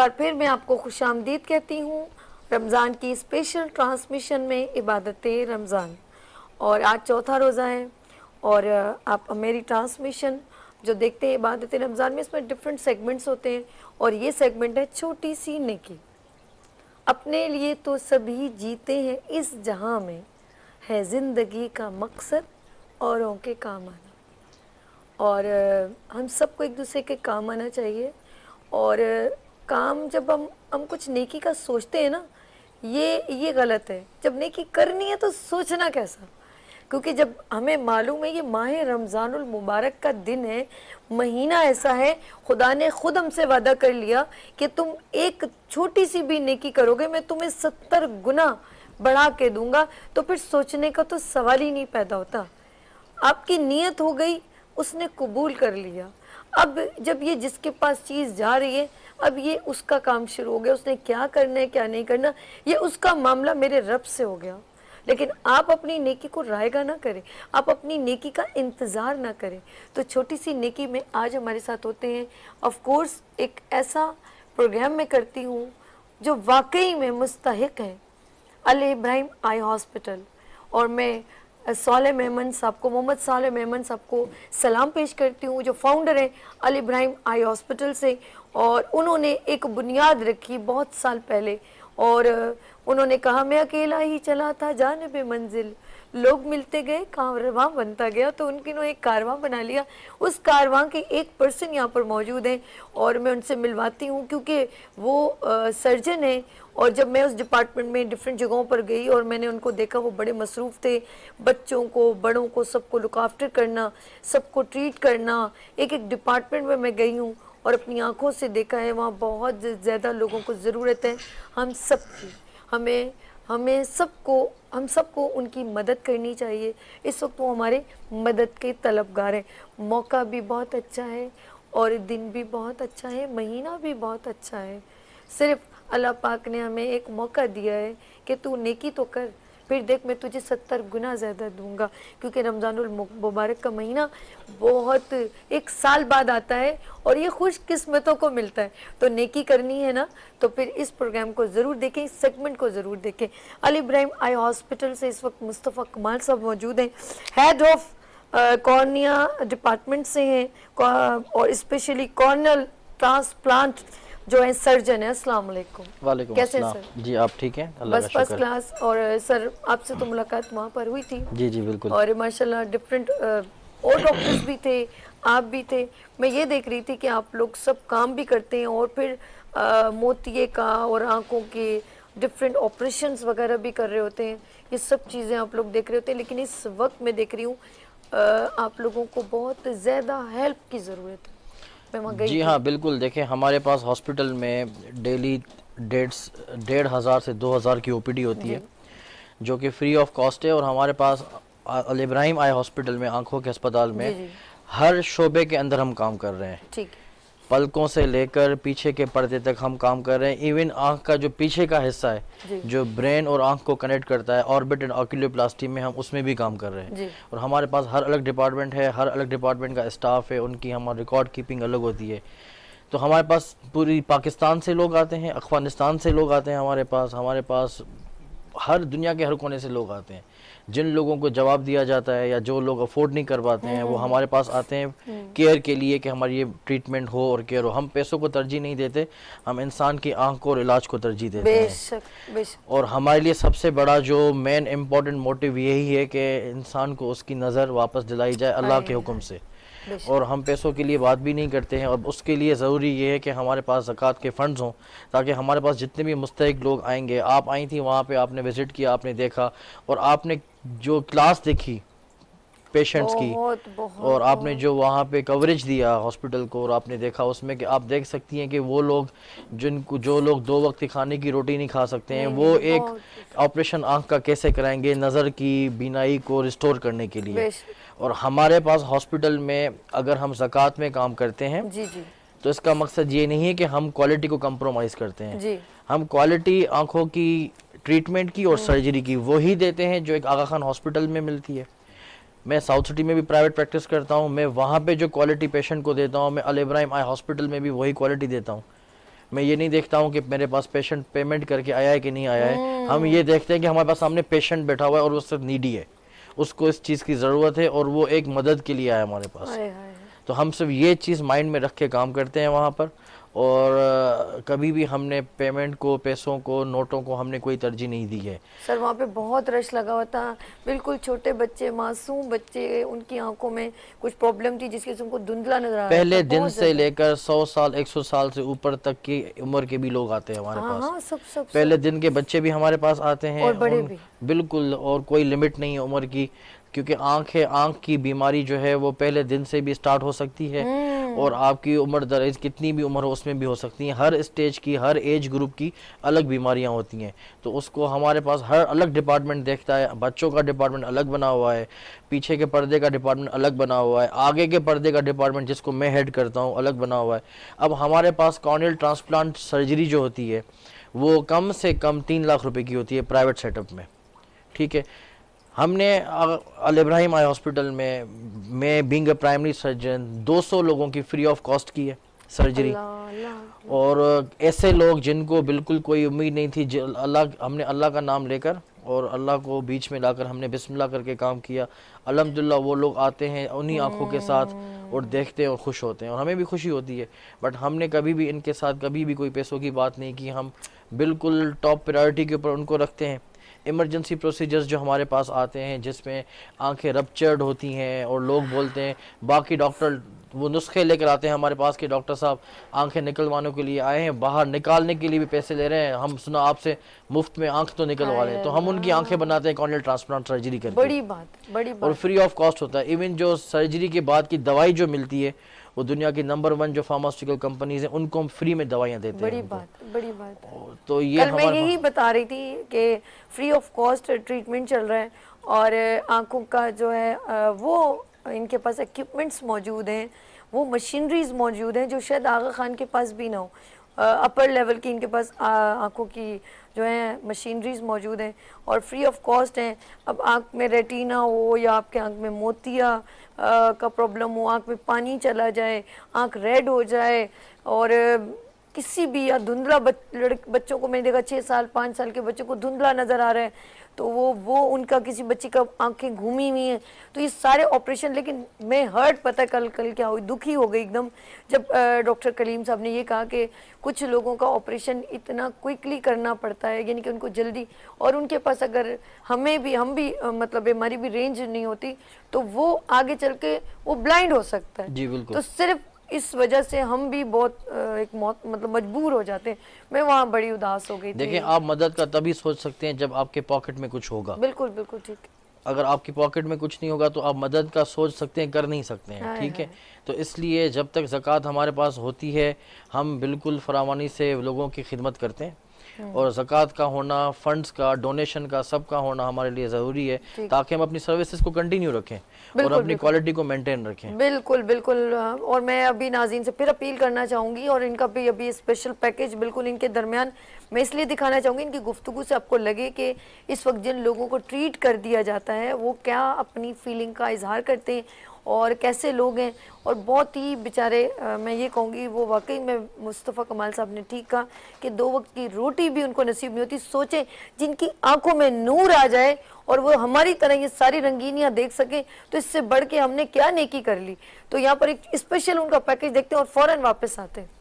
बार फिर मैं आपको खुश आमदीद कहती हूँ रमज़ान की स्पेशल ट्रांसमिशन में इबादत रमज़ान और आज चौथा रोज़ा है और आप मेरी ट्रांसमिशन जो देखते हैं इबादत रमज़ान में इसमें डिफरेंट सेगमेंट्स होते हैं और ये सेगमेंट है छोटी सी नेकी अपने लिए तो सभी जीते हैं इस जहाँ में है ज़िंदगी का मकसद औरों के काम आना और हम सबको एक दूसरे के काम आना चाहिए और काम जब हम हम कुछ नेकी का सोचते हैं ना ये ये गलत है जब नेकी करनी है तो सोचना कैसा क्योंकि जब हमें मालूम है ये माह रमज़ानुल मुबारक का दिन है महीना ऐसा है खुदा ने खुद हमसे वादा कर लिया कि तुम एक छोटी सी भी नेकी करोगे मैं तुम्हें सत्तर गुना बढ़ा के दूंगा तो फिर सोचने का तो सवाल ही नहीं पैदा होता आपकी नीयत हो गई उसने कबूल कर लिया अब जब ये जिसके पास चीज़ जा रही है अब ये उसका काम शुरू हो गया उसने क्या करना है क्या नहीं करना ये उसका मामला मेरे रब से हो गया लेकिन आप अपनी नेकी को रायगा ना करें आप अपनी नेकी का इंतज़ार ना करें तो छोटी सी नेकी में आज हमारे साथ होते हैं ऑफ कोर्स एक ऐसा प्रोग्राम में करती हूँ जो वाकई में मुस्तक है अल इब्राहिम आई हॉस्पिटल और मैं साल मेमन साहब को मोहम्मद साल मेमन साहब को सलाम पेश करती हूँ जो फाउंडर हैं अल इब्राहिम आई हॉस्पिटल से और उन्होंने एक बुनियाद रखी बहुत साल पहले और उन्होंने कहा मैं अकेला ही चला था जानब मंजिल लोग मिलते गए कारवां बनता गया तो उनकी एक कारवां बना लिया उस कारवां के एक पर्सन यहाँ पर मौजूद हैं और मैं उनसे मिलवाती हूँ क्योंकि वो आ, सर्जन है और जब मैं उस डिपार्टमेंट में डिफरेंट जगहों पर गई और मैंने उनको देखा वो बड़े मसरूफ़ थे बच्चों को बड़ों को सबको लुकाफ्टर करना सबको ट्रीट करना एक एक डिपार्टमेंट में मैं गई हूँ और अपनी आँखों से देखा है वहाँ बहुत ज़्यादा लोगों को ज़रूरत है हम सब की हमें हमें सबको हम सबको उनकी मदद करनी चाहिए इस वक्त वो हमारे मदद के तलबगार हैं मौका भी बहुत अच्छा है और दिन भी बहुत अच्छा है महीना भी बहुत अच्छा है सिर्फ अल्लाह पाक ने हमें एक मौका दिया है कि तू नेकी तो कर फिर देख मैं तुझे सत्तर गुना ज़्यादा दूंगा क्योंकि रमज़ानुल मुबारक का महीना बहुत एक साल बाद आता है और ये खुश किस्मतों को मिलता है तो नेकी करनी है ना तो फिर इस प्रोग्राम को ज़रूर देखें इस सेगमेंट को ज़रूर देखें अली इब्राहिम आई हॉस्पिटल से इस वक्त मुस्तफ़ा कमाल साहब मौजूद हैं हेड ऑफ कॉर्निया डिपार्टमेंट से हैं और इस्पेशली कॉर्नल ट्रांसप्लांट जो है सर्जन है असला कैसे सर जी आप ठीक है बस फर्स्ट क्लास और सर आपसे तो मुलाकात वहाँ पर हुई थी जी जी बिल्कुल और माशाल्लाह डिफरेंट और डॉक्टर्स भी थे आप भी थे मैं ये देख रही थी कि आप लोग सब काम भी करते हैं और फिर मोतिये का और आंखों के डिफरेंट ऑपरेशन वगैरह भी कर रहे होते हैं ये सब चीज़ें आप लोग देख रहे होते हैं लेकिन इस वक्त मैं देख रही हूँ आप लोगों को बहुत ज़्यादा हेल्प की ज़रूरत है जी हाँ बिल्कुल देखें हमारे पास हॉस्पिटल में डेली डेढ़ डेढ़ हज़ार से दो हज़ार की ओपीडी होती है जो कि फ्री ऑफ कॉस्ट है और हमारे पास अल इब्राहिम आई हॉस्पिटल में आंखों के अस्पताल में हर शोबे के अंदर हम काम कर रहे हैं ठीक पलकों से लेकर पीछे के पर्दे तक हम काम कर रहे हैं इवन आंख का जो पीछे का हिस्सा है जो ब्रेन और आंख को कनेक्ट करता है ऑर्बिट एंड ऑक्यूलोप्लास्टी में हम उसमें भी काम कर रहे हैं और हमारे पास हर अलग डिपार्टमेंट है हर अलग डिपार्टमेंट का स्टाफ है उनकी हमारी रिकॉर्ड कीपिंग अलग होती है तो हमारे पास पूरी पाकिस्तान से लोग आते हैं अफगानिस्तान से लोग आते हैं हमारे पास हमारे पास हर दुनिया के हर कोने से लोग आते हैं जिन लोगों को जवाब दिया जाता है या जो लोग अफोर्ड नहीं कर पाते हैं वो हम्म। हमारे पास आते हैं केयर हम्म। के लिए कि हमारी ये ट्रीटमेंट हो और केयर हो हम पैसों को तरजीह नहीं देते हम इंसान की आंख को और इलाज को तरजीह देते बेशक, हैं बेशक। और हमारे लिए सबसे बड़ा जो मेन इम्पोर्टेंट मोटिव यही है कि इंसान को उसकी नज़र वापस दिलाई जाए अल्लाह के हुक्म से और हम पैसों के लिए बात भी नहीं करते हैं और उसके लिए ज़रूरी ये है कि हमारे पास ज़क़़त के फ़ंड्स हों ताकि हमारे पास जितने भी मुस्तक लोग आएंगे आप आई थी वहाँ पर आपने विज़िट किया आपने देखा और आपने जो क्लास देखी पेशेंट्स की बहुत, और आपने जो वहाँ पे कवरेज दिया हॉस्पिटल को और आपने देखा उसमें कि आप देख सकती हैं कि वो लोग जिनको जो लोग दो वक्त खाने की रोटी नहीं खा सकते हैं वो एक ऑपरेशन आंख का कैसे कराएंगे नज़र की बीनाई को रिस्टोर करने के लिए और हमारे पास हॉस्पिटल में अगर हम जक़ात में काम करते हैं जी जी तो इसका मकसद ये नहीं है कि हम क्वालिटी को कम्प्रोमाइज़ करते हैं जी। हम क्वालिटी आंखों की ट्रीटमेंट की और सर्जरी हम्म। की वही देते हैं जो एक आगा खान हॉस्पिटल में मिलती है मैं साउथ सिटी में भी प्राइवेट प्रैक्टिस करता हूँ मैं वहाँ पे जो क्वालिटी पेशेंट को देता हूँ मैं अलब्राहिम आई हॉस्पिटल में भी वही क्वालिटी देता हूँ मैं ये नहीं देखता हूँ कि मेरे पास पेशेंट पेमेंट करके आया है कि नहीं आया है हम्म। हम ये देखते हैं कि हमारे पास सामने पेशेंट बैठा हुआ है और वो सिर्फ नीडी है उसको इस चीज़ की ज़रूरत है और वो एक मदद के लिए आया हमारे पास तो हम सब ये चीज़ माइंड में रख के काम करते हैं वहाँ पर और कभी भी हमने पेमेंट को पैसों को नोटों को हमने कोई तरजीह नहीं दी है सर वहाँ पे बहुत रश लगा हुआ था बिल्कुल छोटे बच्चे मासूम बच्चे उनकी आंखों में कुछ प्रॉब्लम थी जिसके उनको धुंधला नजर आ पहले दिन से लेकर सौ साल एक सौ साल से ऊपर तक की उम्र के भी लोग आते हैं हमारे हाँ, पास हाँ, सब, सब, पहले दिन के बच्चे भी हमारे पास आते हैं बिल्कुल और कोई लिमिट नहीं है उम्र की क्योंकि आंख है आंख की बीमारी जो है वो पहले दिन से भी स्टार्ट हो सकती है हम्म। हम्म। और आपकी उम्र दरज कितनी भी उम्र हो उसमें भी हो सकती है हर स्टेज की हर एज ग्रुप की अलग बीमारियाँ होती हैं तो उसको हमारे पास हर अलग डिपार्टमेंट देखता है बच्चों का डिपार्टमेंट अलग बना हुआ है पीछे के पर्दे का डिपार्टमेंट अलग बना हुआ है आगे के पर्दे का डिपार्टमेंट जिसको मैं हेड करता हूँ अलग बना हुआ है अब हमारे पास कॉर्नियल ट्रांसप्लांट सर्जरी जो होती है वो कम से कम तीन लाख रुपये की होती है प्राइवेट सेटअप में ठीक है हमने अल इब्राहिम आई हॉस्पिटल में मैं बिंग अ प्राइमरी सर्जन 200 लोगों की फ्री ऑफ कॉस्ट की है सर्जरी और ऐसे लोग जिनको बिल्कुल कोई उम्मीद नहीं थी अल्लाह हमने अल्लाह का नाम लेकर और अल्लाह को बीच में लाकर हमने बिस्मिल्लाह करके काम किया अलहमदिल्ला वो लोग आते हैं उन्हीं आंखों के साथ हम्म। और देखते हैं और खुश होते हैं और हमें भी खुशी होती है बट हमने कभी भी इनके साथ कभी भी कोई पैसों की बात नहीं की हम बिल्कुल टॉप प्रायोरिटी के ऊपर उनको रखते हैं इमरजेंसी प्रोसीजर्स जो हमारे पास आते हैं जिसमें आंखें रपचर्ड होती हैं और लोग बोलते हैं बाकी डॉक्टर वो नुस्खे लेकर आते हैं हमारे पास के डॉक्टर साहब आंखें निकलवाने के लिए आए हैं बाहर निकालने के लिए भी पैसे ले रहे हैं हम सुना आपसे मुफ्त में आंख तो निकलवा रहे हैं तो हम उनकी आंखें बनाते हैं कॉर्नियल ट्रांसप्लांट सर्जरी करके बड़ी बात बड़ी बात और फ्री ऑफ कॉस्ट होता है इवन जो सर्जरी के बाद की दवाई जो मिलती है वो दुनिया की नंबर वन जो फार्मास्यूटिकल कंपनीज हैं उनको हम फ्री में दवाइयाँ देते बड़ी हैं बात बड़ी बात तो ये कल मैं यही बता रही थी कि फ्री ऑफ कॉस्ट ट्रीटमेंट चल रहा है और आंखों का जो है वो इनके पास इक्विपमेंट्स मौजूद हैं वो मशीनरीज मौजूद हैं जो शायद आगा खान के पास भी ना हो अपर लेवल की इनके पास आंखों की जो हैं मशीनरीज मौजूद हैं और फ्री ऑफ कॉस्ट हैं अब आँख में रेटिना हो या आपके आँख में मोतिया आ, का प्रॉब्लम हो आँख में पानी चला जाए आँख रेड हो जाए और किसी भी या धुंधला बच्चों को मैंने देखा छः साल पाँच साल के बच्चों को धुंधला नज़र आ रहा है तो वो वो उनका किसी बच्चे का आंखें घूमी हुई हैं तो ये सारे ऑपरेशन लेकिन मैं हर्ट पता कल कल क्या हुई दुखी हो गई एकदम जब डॉक्टर कलीम साहब ने ये कहा कि कुछ लोगों का ऑपरेशन इतना क्विकली करना पड़ता है यानी कि उनको जल्दी और उनके पास अगर हमें भी हम भी मतलब हमारी भी रेंज नहीं होती तो वो आगे चल के वो ब्लाइंड हो सकता है जी बिल्कुल तो सिर्फ इस वजह से हम भी बहुत एक मौत मतलब मजबूर हो जाते हैं मैं वहाँ बड़ी उदास हो गई देखिए आप मदद का तभी सोच सकते हैं जब आपके पॉकेट में कुछ होगा बिल्कुल बिल्कुल ठीक अगर आपकी पॉकेट में कुछ नहीं होगा तो आप मदद का सोच सकते हैं कर नहीं सकते हैं ठीक है, है तो इसलिए जब तक ज़क़़त हमारे पास होती है हम बिल्कुल फरावानी से लोगों की खिदमत करते हैं अच्छा। और जक़ात का होना फंड्स का डोनेशन का सब का होना हमारे लिए ज़रूरी है ताकि हम अपनी सर्विसेज को कंटिन्यू रखें और अपनी क्वालिटी को मेंटेन रखें बिल्कुल बिल्कुल हाँ। और मैं अभी नाजीन से फिर अपील करना चाहूँगी और इनका भी अभी स्पेशल पैकेज बिल्कुल इनके दरमियान मैं इसलिए दिखाना चाहूँगी इनकी गुफ्तु से आपको लगे कि इस वक्त जिन लोगों को ट्रीट कर दिया जाता है वो क्या अपनी फीलिंग का इजहार करते हैं और कैसे लोग हैं और बहुत ही बेचारे मैं ये कहूँगी वो वाकई में मुस्तफ़ा कमाल साहब ने ठीक कहा कि दो वक्त की रोटी भी उनको नसीब नहीं होती सोचें जिनकी आंखों में नूर आ जाए और वो हमारी तरह ये सारी रंगीनियाँ देख सकें तो इससे बढ़ के हमने क्या नेकी कर ली तो यहाँ पर एक स्पेशल उनका पैकेज देखते हैं और फ़ौरन वापस आते हैं